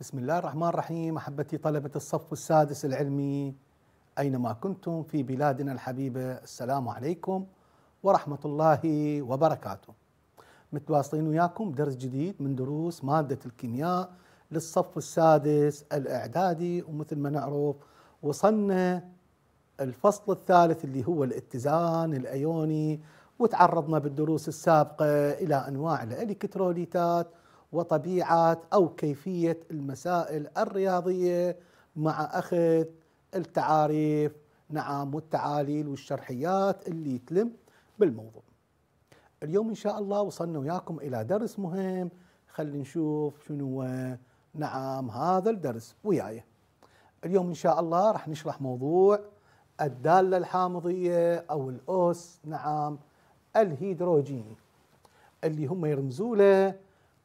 بسم الله الرحمن الرحيم احبتي طلبه الصف السادس العلمي اينما كنتم في بلادنا الحبيبه السلام عليكم ورحمه الله وبركاته. متواصلين وياكم درس جديد من دروس ماده الكيمياء للصف السادس الاعدادي ومثل ما نعرف وصلنا الفصل الثالث اللي هو الاتزان الايوني وتعرضنا بالدروس السابقه الى انواع الالكتروليتات وطبيعه او كيفيه المسائل الرياضيه مع اخذ التعاريف نعم والتعاليل والشرحيات اللي تلم بالموضوع اليوم ان شاء الله وصلنا وياكم الى درس مهم خلينا نشوف شنو نعم هذا الدرس وياي اليوم ان شاء الله راح نشرح موضوع الداله الحامضيه او الاوس نعم الهيدروجيني اللي هم يرمزوا له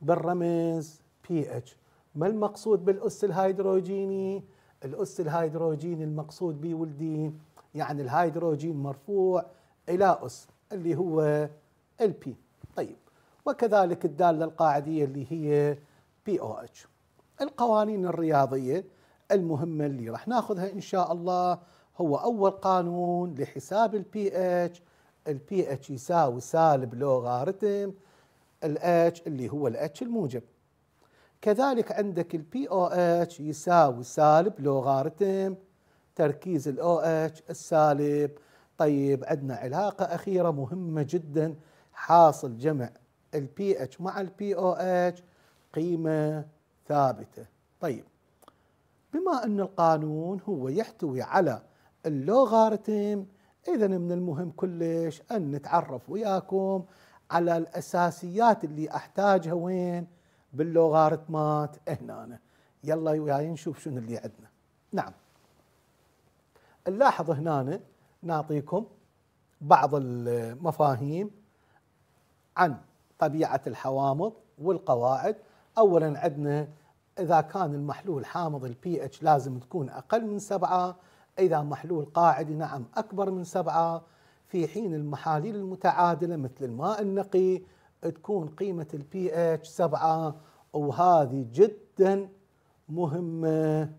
بالرمز بي اتش ما المقصود بالاس الهيدروجيني الاس الهيدروجيني المقصود به ولدي يعني الهيدروجين مرفوع الى اس اللي هو البي طيب وكذلك الداله القاعديه اللي هي بي او اتش القوانين الرياضيه المهمه اللي راح ناخذها ان شاء الله هو اول قانون لحساب البي اتش البي اتش يساوي سالب لوغاريتم الاتش اللي هو الاتش الموجب كذلك عندك البي او اتش يساوي سالب لوغاريتم تركيز الاو اتش السالب طيب عندنا علاقه اخيره مهمه جدا حاصل جمع البي اتش مع البي او اتش قيمه ثابته طيب بما ان القانون هو يحتوي على اللوغاريتم اذا من المهم كلش ان نتعرف وياكم على الاساسيات اللي احتاجها وين باللوغاريتمات هنا يلا وياي نشوف شنو اللي عندنا نعم نلاحظ هنا نعطيكم بعض المفاهيم عن طبيعه الحوامض والقواعد اولا عندنا اذا كان المحلول حامض البي اتش لازم تكون اقل من سبعه اذا محلول قاعدي نعم اكبر من سبعه في حين المحاليل المتعادلة مثل الماء النقي تكون قيمة البي اتش سبعة وهذه جدا مهمة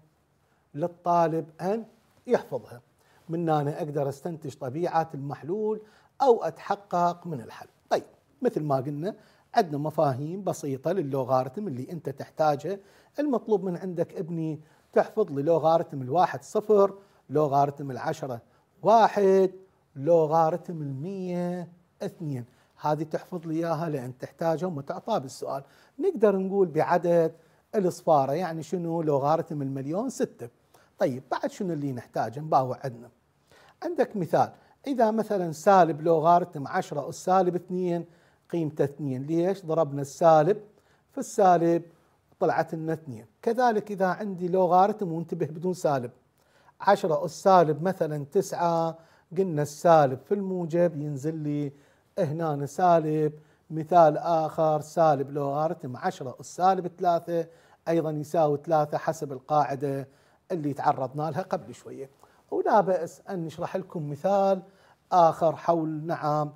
للطالب أن يحفظها من أنا أقدر أستنتج طبيعة المحلول أو أتحقق من الحل طيب مثل ما قلنا عندنا مفاهيم بسيطة للوغارتم اللي أنت تحتاجها المطلوب من عندك ابني تحفظ للوغارتم الواحد صفر لوغارتم العشرة واحد لوغارتم المية اثنين هذه تحفظ لي اياها لان تحتاجهم وتعطى بالسؤال نقدر نقول بعدد الاصفاره يعني شنو لوغارتم المليون ستة طيب بعد شنو اللي نحتاجه نباوع عندنا عندك مثال اذا مثلا سالب لوغارتم 10 اس سالب 2 قيمته 2 ليش ضربنا السالب في السالب طلعت لنا 2 كذلك اذا عندي لوغارتم وانتبه بدون سالب 10 اس سالب مثلا 9 قلنا السالب في الموجب ينزل لي هنا سالب مثال آخر سالب لوغاريتم 10 السالب 3 أيضا يساوي 3 حسب القاعدة اللي تعرضنا لها قبل شوية ولا بأس أن نشرح لكم مثال آخر حول نعم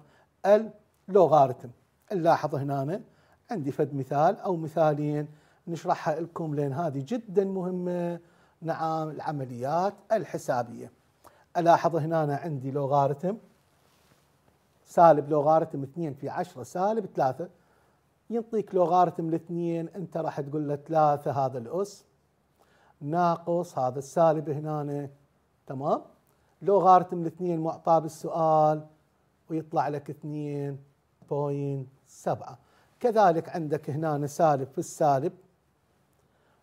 اللوغاريتم نلاحظ هنا عندي فد مثال أو مثالين نشرحها لكم لأن هذه جدا مهمة نعم العمليات الحسابية الاحظ هنا أنا عندي لوغارتم سالب لوغارتم 2 في 10 سالب 3 ينطيك لوغارتم الاثنين انت راح تقول له 3 هذا الاس ناقص هذا السالب هنا تمام لوغارتم الاثنين معطاه بالسؤال ويطلع لك 2.7 كذلك عندك هنا سالب في السالب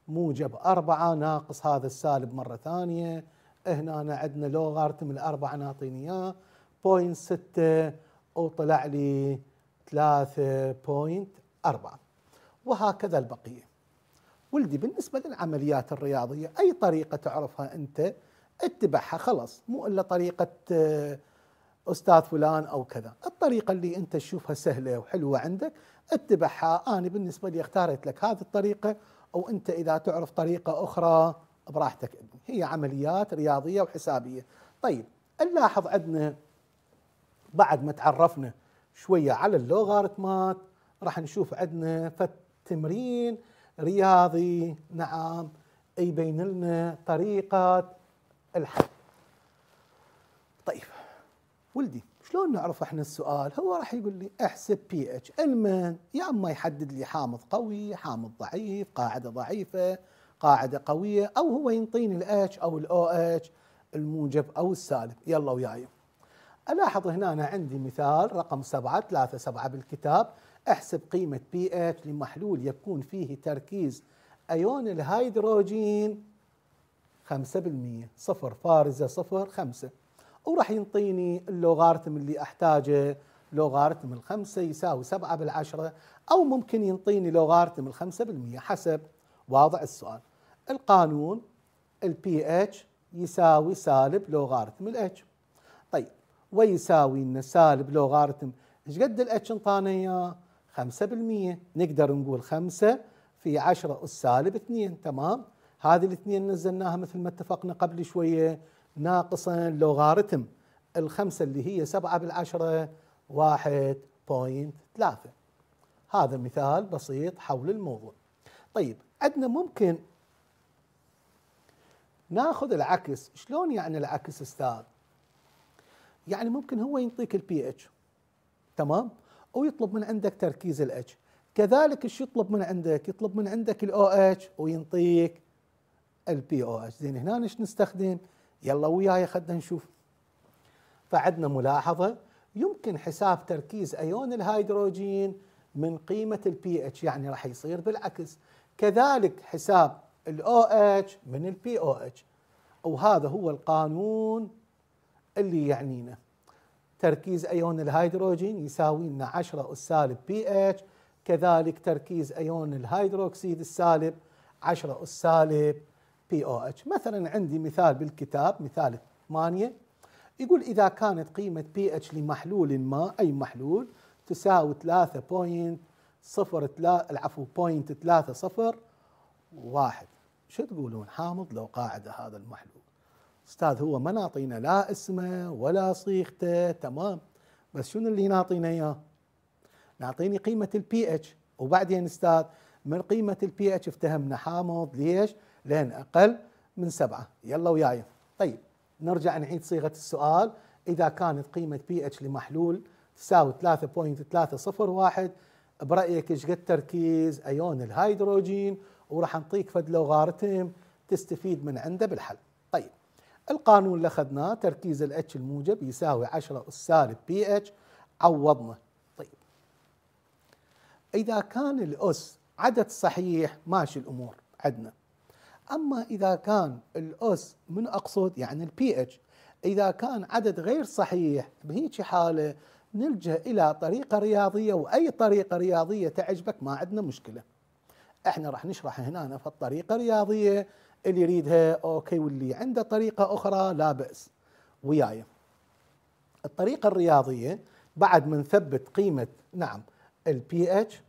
موجب 4 ناقص هذا السالب مرة ثانية هنا عندنا لوغارتم الاربعه ناطيني اياه بوينت وطلع لي 3.4 وهكذا البقيه. ولدي بالنسبه للعمليات الرياضيه اي طريقه تعرفها انت اتبعها خلاص مو الا طريقه آه، استاذ فلان او كذا، الطريقه اللي انت تشوفها سهله وحلوه عندك اتبعها انا بالنسبه لي اختارت لك هذه الطريقه او انت اذا تعرف طريقه اخرى براحتك هي عمليات رياضيه وحسابيه طيب نلاحظ عندنا بعد ما تعرفنا شويه على اللوغاريتمات راح نشوف عندنا تمرين رياضي نعم يبين لنا طريقه الحل طيب ولدي شلون نعرف احنا السؤال هو راح يقول لي احسب بي اتش المن يا اما يحدد لي حامض قوي حامض ضعيف قاعده ضعيفه قاعده قويه او هو ينطيني الاتش او الاو اتش الموجب او السالب يلا وياي الاحظ هنا أنا عندي مثال رقم 7 3 7 بالكتاب احسب قيمه بي اتش لمحلول يكون فيه تركيز ايون الهيدروجين 5% صفر فارزه صفر 5 وراح ينطيني اللوغارتم اللي احتاجه لوغارتم الخمسة يساوي 7 بالعشرة أو ممكن ينطيني لوغارتم الخمسة بالمية حسب واضع السؤال القانون البي اتش يساوي سالب لوغاريتم الاتش طيب ويساوي لنا سالب لوغاريتم ايش قد الاتش انطانا اياه؟ 5% نقدر نقول 5 في 10 اس سالب 2 تمام هذه الاثنين نزلناها مثل ما اتفقنا قبل شويه ناقصا لوغاريتم الخمسه اللي هي 7 بالعشره 1.3 هذا مثال بسيط حول الموضوع طيب عندنا ممكن ناخذ العكس شلون يعني العكس استاذ يعني ممكن هو يعطيك البي اتش تمام ويطلب من عندك تركيز الاتش كذلك ايش يطلب من عندك يطلب من عندك الاو اتش وينطيك البي او اتش زين هنا ايش نستخدم يلا وياي خلينا نشوف فعندنا ملاحظه يمكن حساب تركيز ايون الهيدروجين من قيمه البي اتش يعني راح يصير بالعكس كذلك حساب الاو OH من البي او اتش وهذا هو القانون اللي يعنينا تركيز ايون الهيدروجين يساوي لنا 10 اس سالب pH كذلك تركيز ايون الهيدروكسيد السالب 10 اس سالب pOH مثلا عندي مثال بالكتاب مثال 8 يقول اذا كانت قيمه pH لمحلول ما اي محلول تساوي 3.0 صفر تلا العفو بوينت ثلاثة صفر واحد شو تقولون حامض لو قاعدة هذا المحلول استاذ هو ما نعطينا لا اسمه ولا صيغته تمام بس شنو اللي نعطينا اياه نعطيني قيمة البي اتش وبعدين استاذ من قيمة البي اتش افتهمنا حامض ليش؟ لأن أقل من سبعة يلا وياي طيب نرجع نعيد صيغة السؤال إذا كانت قيمة بي اتش لمحلول تساوي 3.301 برايك ايش قد تركيز ايون الهيدروجين وراح نعطيك فد لوغارتم تستفيد من عنده بالحل طيب القانون اللي اخذناه تركيز الاتش الموجب يساوي 10 اس سالب بي اتش عوضنا طيب اذا كان الاس عدد صحيح ماشي الامور عندنا اما اذا كان الاس من اقصد يعني البي اتش اذا كان عدد غير صحيح بهيك حاله نلجأ إلى طريقة رياضية وأي طريقة رياضية تعجبك ما عندنا مشكلة احنا راح نشرح هنا في الطريقة الرياضية اللي يريدها أوكي واللي عنده طريقة أخرى لا بأس وياي الطريقة الرياضية بعد ما نثبت قيمة نعم البي اتش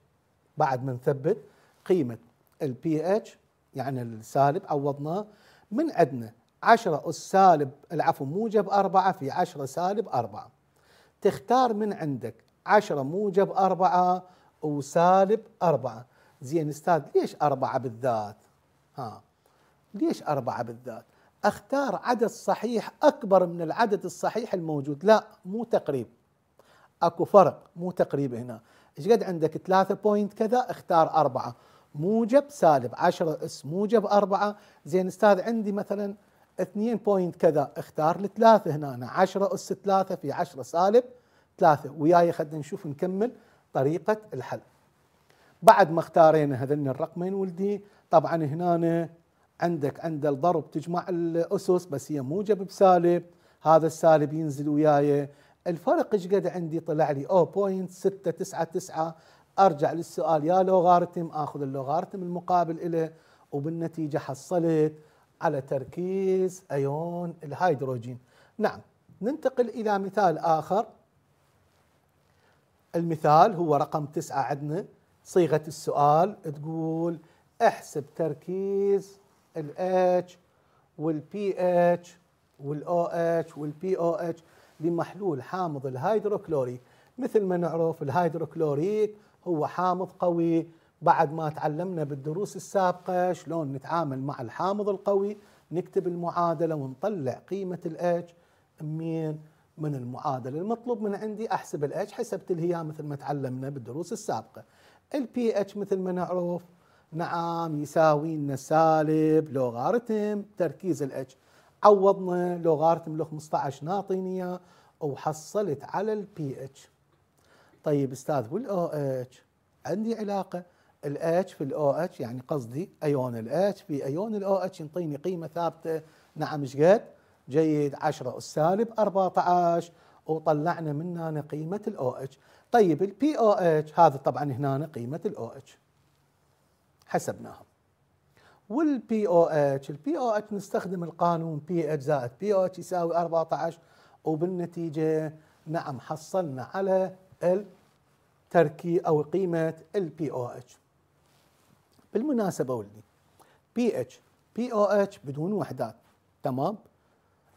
بعد ما نثبت قيمة البي اتش يعني السالب عوضناه من عندنا 10 السالب العفو موجب 4 في 10 سالب 4 تختار من عندك عشرة موجب أربعة وسالب أربعة زين استاذ ليش أربعة بالذات ها ليش أربعة بالذات اختار عدد صحيح اكبر من العدد الصحيح الموجود لا مو تقريب اكو فرق مو تقريب هنا ايش قد عندك 3 بوينت كذا اختار أربعة موجب سالب 10 اس موجب أربعة زين استاذ عندي مثلا 2 بوينت كذا اختار الثلاثة هنا 10 أس 3 في 10 سالب 3 وياي خلينا نشوف نكمل طريقة الحل بعد ما اختارينا هذين الرقمين ولدي طبعا هنا عندك عند الضرب تجمع الأسس بس هي موجب بسالب هذا السالب ينزل وياي الفرق ايش قد عندي طلع لي بوينت 0.699 ارجع للسؤال يا لوغارتم اخذ اللوغارتم المقابل له وبالنتيجه حصلت على تركيز أيون الهيدروجين نعم ننتقل إلى مثال آخر المثال هو رقم تسعة عندنا صيغة السؤال تقول احسب تركيز ال H وال pH وال OH وال pOH لمحلول حامض الهيدروكلوريك مثل ما نعرف الهيدروكلوريك هو حامض قوي بعد ما تعلمنا بالدروس السابقة شلون نتعامل مع الحامض القوي نكتب المعادلة ونطلع قيمة الاتش من من المعادلة المطلوب من عندي أحسب الاتش حسبت الهيا مثل ما تعلمنا بالدروس السابقة البي اتش مثل ما نعرف نعم يساوي لنا سالب لوغارتم تركيز الاتش عوضنا لوغارتم لو 15 ناطينية اياه وحصلت على البي اتش طيب استاذ والاو اتش عندي علاقه الاتش في الاو اتش يعني قصدي ايون الاتش في ايون الاو اتش ينطيني قيمه ثابته نعم ايش قد؟ جيد 10 اس سالب 14 وطلعنا من هنا قيمه الاو اتش طيب البي او اتش هذا طبعا هنا قيمه الاو اتش حسبناها والبي او اتش البي او اتش نستخدم القانون بي اتش زائد بي او اتش يساوي 14 وبالنتيجه نعم حصلنا على التركي او قيمه البي او اتش بالمناسبه ولدي بي اتش بي او اتش بدون وحدات تمام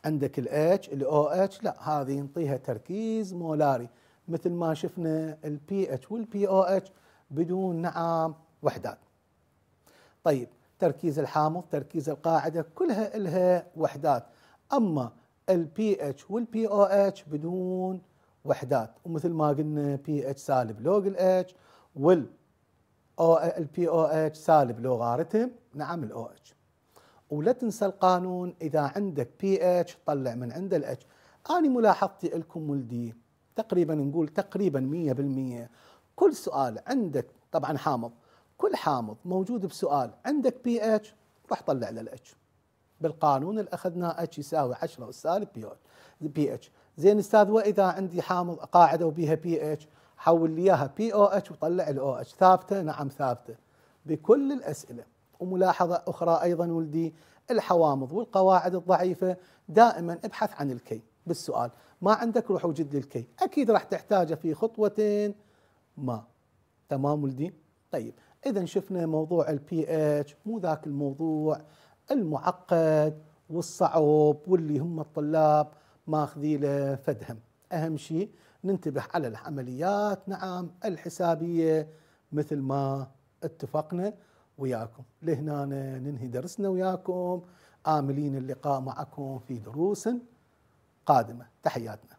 عندك الاتش الاو اتش لا هذه نعطيها تركيز مولاري مثل ما شفنا البي اتش والبي او اتش بدون نعم وحدات طيب تركيز الحامض تركيز القاعده كلها لها وحدات اما البي اتش والبي او اتش بدون وحدات ومثل ما قلنا بي اتش سالب لوج الاتش وال او البي او اتش سالب لوغاريتم نعم الاو اتش ولا تنسى القانون اذا عندك بي اتش طلع من عند الاتش انا ملاحظتي لكم ولدي تقريبا نقول تقريبا 100% كل سؤال عندك طبعا حامض كل حامض موجود بسؤال عندك بي اتش راح طلع له الاتش بالقانون اللي اخذناه اتش يساوي 10 والسالب بي اتش بي اتش زين استاذ واذا عندي حامض قاعده وبيها بي اتش حول لي اياها بي او اتش وطلع الاو اتش ثابته نعم ثابته بكل الاسئله وملاحظه اخرى ايضا ولدي الحوامض والقواعد الضعيفه دائما ابحث عن الكي بالسؤال ما عندك روح وجد لي الكي اكيد راح تحتاجه في خطوه ما تمام ولدي طيب اذا شفنا موضوع البي اتش مو ذاك الموضوع المعقد والصعوب واللي هم الطلاب ماخذي له فدهم اهم شيء ننتبه على العمليات نعم الحسابية مثل ما اتفقنا وياكم لهنا ننهي درسنا وياكم آملين اللقاء معكم في دروس قادمة تحياتنا